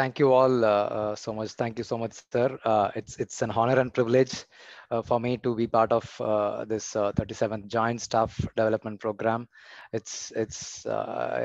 thank you all uh, uh, so much. Thank you so much, sir. Uh, it's it's an honor and privilege uh, for me to be part of this 37th Joint Staff Development Program. It's it's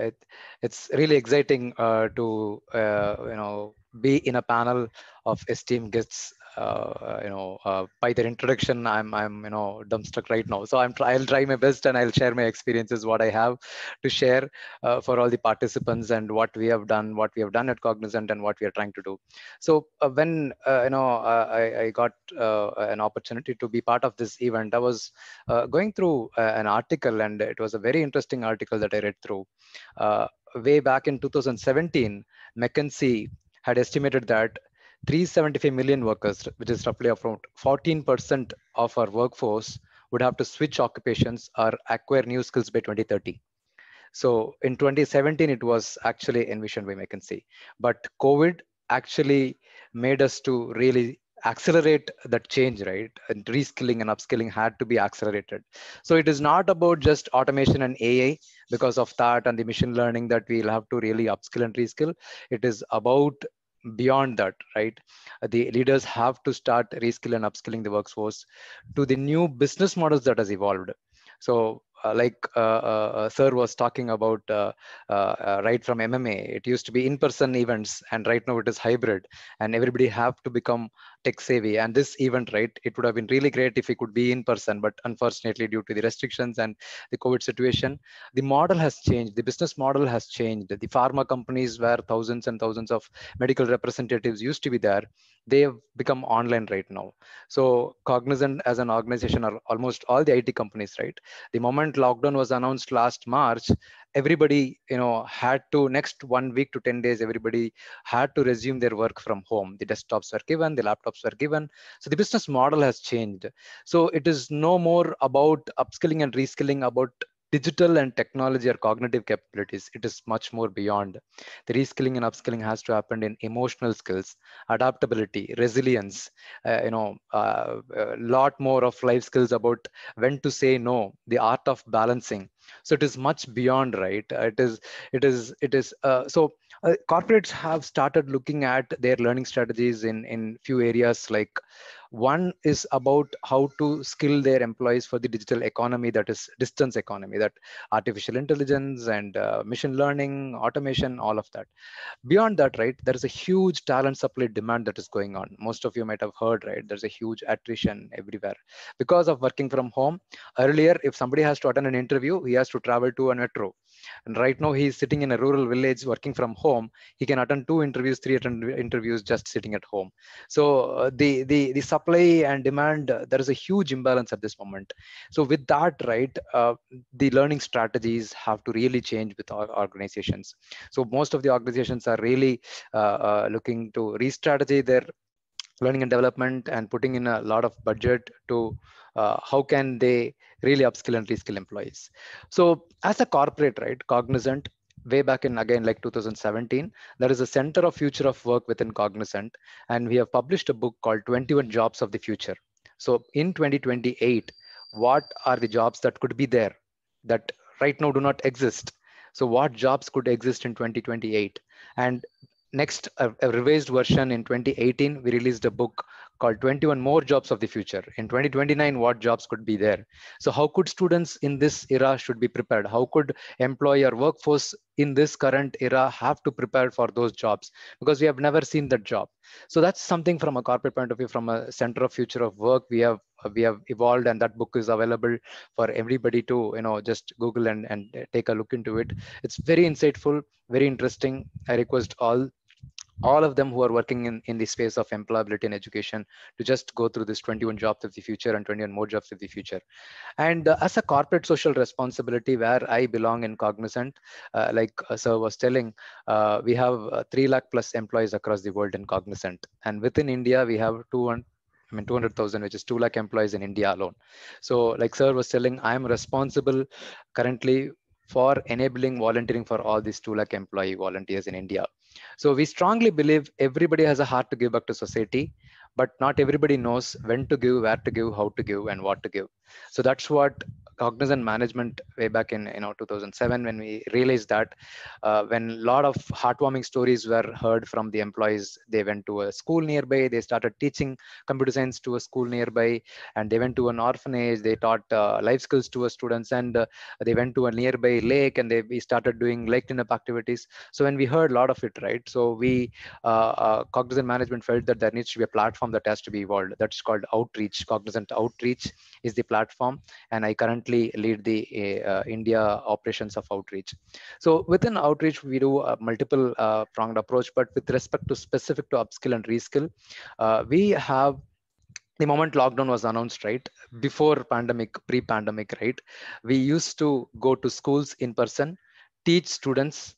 it, it's really exciting to you know be in a panel of esteemed guests uh, uh, you know uh, by their introduction i'm i'm you know dumbstruck right now so i'm i'll try my best and i'll share my experiences what i have to share uh, for all the participants and what we have done what we have done at cognizant and what we are trying to do so uh, when uh, you know I, I got an opportunity to be part of this event i was going through an article and it was a very interesting article that i read through way back in 2017 mckinsey had estimated that 375 million workers, which is roughly around 14% of our workforce, would have to switch occupations or acquire new skills by 2030. So in 2017, it was actually envisioned by McKinsey, but COVID actually made us to really accelerate that change, right? And reskilling and upskilling had to be accelerated. So it is not about just automation and AI because of that and the machine learning that we'll have to really upskill and reskill. It is about beyond that, right? The leaders have to start reskill and upskilling the workforce to the new business models that has evolved. So uh, like uh, uh, Sir was talking about right from MMA, it used to be in-person events, and right now it is hybrid, and everybody have to become tech savvy. And this event, right, it would have been really great if it could be in person, but unfortunately, due to the restrictions and the COVID situation, the model has changed. The business model has changed. The pharma companies where thousands and thousands of medical representatives used to be there they've become online right now so cognizant as an organization or almost all the it companies right the moment lockdown was announced last march everybody you know had to next one week to 10 days everybody had to resume their work from home the desktops were given the laptops were given so the business model has changed so it is no more about upskilling and reskilling about digital and technology or cognitive capabilities it is much more beyond the reskilling and upskilling has to happen in emotional skills adaptability resilience uh, you know a uh, uh, lot more of life skills about when to say no the art of balancing so it is much beyond right uh, it is it is it is uh, so uh, corporates have started looking at their learning strategies in in few areas like one is about how to skill their employees for the digital economy, that is distance economy, that artificial intelligence and uh, machine learning, automation, all of that. Beyond that, right, there is a huge talent supply demand that is going on. Most of you might have heard, right, there's a huge attrition everywhere because of working from home. Earlier, if somebody has to attend an interview, he has to travel to a metro. And right now, he's sitting in a rural village working from home. He can attend two interviews, three interviews just sitting at home. So uh, the the the supply supply and demand uh, there is a huge imbalance at this moment so with that right uh, the learning strategies have to really change with our organizations so most of the organizations are really uh, uh looking to re-strategy their learning and development and putting in a lot of budget to uh, how can they really upskill and reskill employees so as a corporate right cognizant way back in again like 2017 that is the center of future of work within cognizant and we have published a book called 21 jobs of the future so in 2028 what are the jobs that could be there that right now do not exist so what jobs could exist in 2028 and next a, a revised version in 2018 we released a book called 21 more jobs of the future in 2029 what jobs could be there so how could students in this era should be prepared how could employer workforce in this current era have to prepare for those jobs because we have never seen that job so that's something from a corporate point of view from a center of future of work we have we have evolved and that book is available for everybody to you know just google and and take a look into it it's very insightful very interesting i request all all of them who are working in, in the space of employability and education to just go through this 21 jobs of the future and 21 more jobs of the future. And uh, as a corporate social responsibility where I belong in Cognizant, uh, like uh, Sir was telling, uh, we have uh, 3 lakh plus employees across the world in Cognizant. And within India, we have 200, I mean, 200,000, which is 2 lakh employees in India alone. So, like Sir was telling, I am responsible currently for enabling volunteering for all these 2 lakh employee volunteers in India. So we strongly believe everybody has a heart to give back to society, but not everybody knows when to give, where to give, how to give, and what to give. So that's what cognizant management way back in you know 2007 when we realized that uh, when a lot of heartwarming stories were heard from the employees they went to a school nearby they started teaching computer science to a school nearby and they went to an orphanage they taught uh, life skills to students and uh, they went to a nearby lake and they we started doing lake cleanup activities so when we heard a lot of it right so we uh, uh, cognizant management felt that there needs to be a platform that has to be evolved that's called outreach cognizant outreach is the platform and i currently currently lead the eh, uh, India operations of outreach. So within outreach, we do a uh, multiple uh, pronged approach, but with respect to specific to upskill and reskill, uh, we have the moment lockdown was announced right before pandemic pre-pandemic right we used to go to schools in person teach students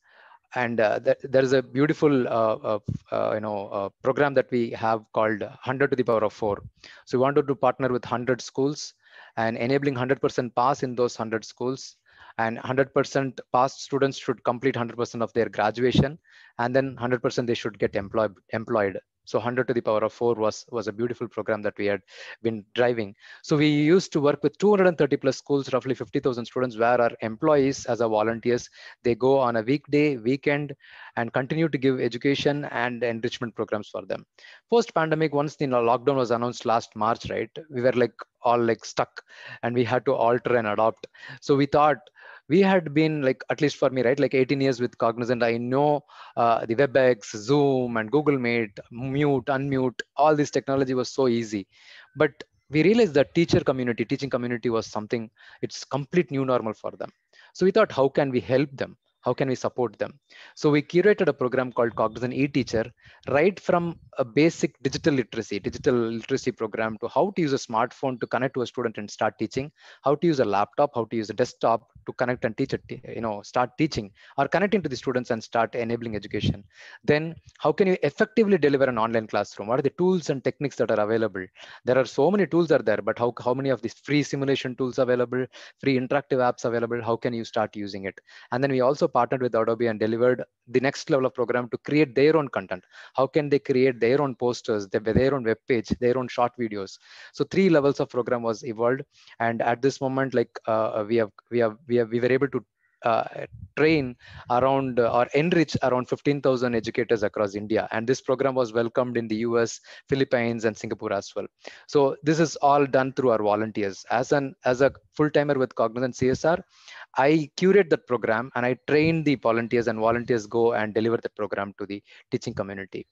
and uh, th- there is a beautiful uh, uh, uh you know uh, program that we have called 100 to the power of 4 so we wanted to partner with 100 schools and enabling 100% pass in those 100 schools and 100% pass students should complete 100% of their graduation and then 100% they should get employed employed so 100 to the power of 4 was, was a beautiful program that we had been driving. So we used to work with 230 plus schools, roughly 50,000 students, where our employees as our volunteers, they go on a weekday, weekend, and continue to give education and enrichment programs for them. Post pandemic, once the lockdown was announced last March, right, we were like all like stuck and we had to alter and adopt. So we thought, we had been like at least for me right like 18 years with cognizant i know uh, the webex zoom and google meet mute unmute all this technology was so easy but we realized that teacher community teaching community was something it's complete new normal for them so we thought how can we help them how can we support them? So we curated a program called Cognizant Teacher, right from a basic digital literacy, digital literacy program to how to use a smartphone to connect to a student and start teaching, how to use a laptop, how to use a desktop to connect and teach, you know, start teaching or connecting to the students and start enabling education. Then how can you effectively deliver an online classroom? What are the tools and techniques that are available? There are so many tools are there, but how, how many of these free simulation tools available, free interactive apps available, how can you start using it? And then we also partnered with Adobe and delivered the next level of program to create their own content. How can they create their own posters, their, their own web page, their own short videos? So three levels of program was evolved, and at this moment, like uh, uh we have we have we have we were able to uh, train around uh, or enrich around 15,000 educators across India. And this program was welcomed in the US, Philippines, and Singapore as well. So this is all done through our volunteers. As an as a full timer with Cognizant CSR, I curate that program and I train the volunteers, and volunteers go and deliver the program to the teaching community.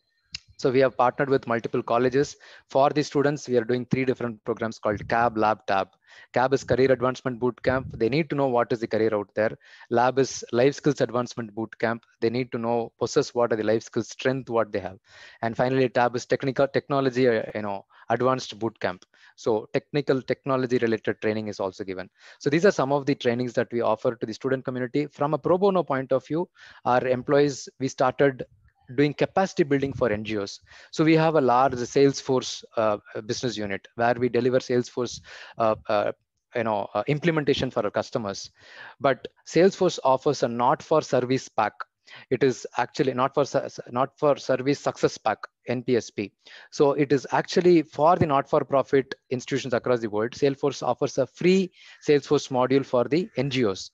So we have partnered with multiple colleges. For the students, we are doing three different programs called CAB, Lab, TAB. CAB is Career Advancement Bootcamp. They need to know what is the career out there. Lab is Life Skills Advancement Bootcamp. They need to know, possess what are the life skills, strength, what they have. And finally, TAB is Technical Technology, uh, you know, Advanced Bootcamp. So technical technology related training is also given. So these are some of the trainings that we offer to the student community. From a pro bono point of view, our employees, we started doing capacity building for NGOs. So we have a large Salesforce uh, business unit where we deliver Salesforce, uh, uh, you know, uh, implementation for our customers. But Salesforce offers a not-for-service pack. It is actually not for not for service success pack. NPSP. So it is actually for the not-for-profit institutions across the world. Salesforce offers a free Salesforce module for the NGOs,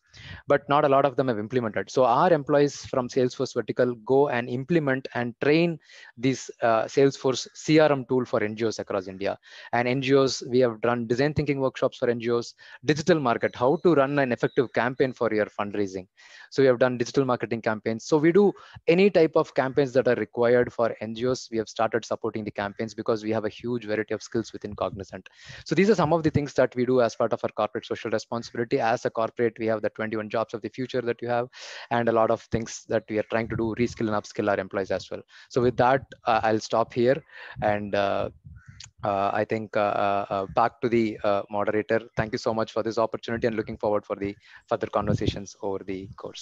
but not a lot of them have implemented. So our employees from Salesforce Vertical go and implement and train this uh, Salesforce CRM tool for NGOs across India. And NGOs, we have done design thinking workshops for NGOs, digital market, how to run an effective campaign for your fundraising. So we have done digital marketing campaigns. So we do any type of campaigns that are required for NGOs. We have started supporting the campaigns because we have a huge variety of skills within Cognizant. So these are some of the things that we do as part of our corporate social responsibility. As a corporate, we have the 21 jobs of the future that you have, and a lot of things that we are trying to do, reskill and upskill our employees as well. So with that, uh, I'll stop here and. Uh, uh, I think uh, uh, uh, back to the moderator. Thank you so much for this opportunity and looking forward for the further conversations over the course.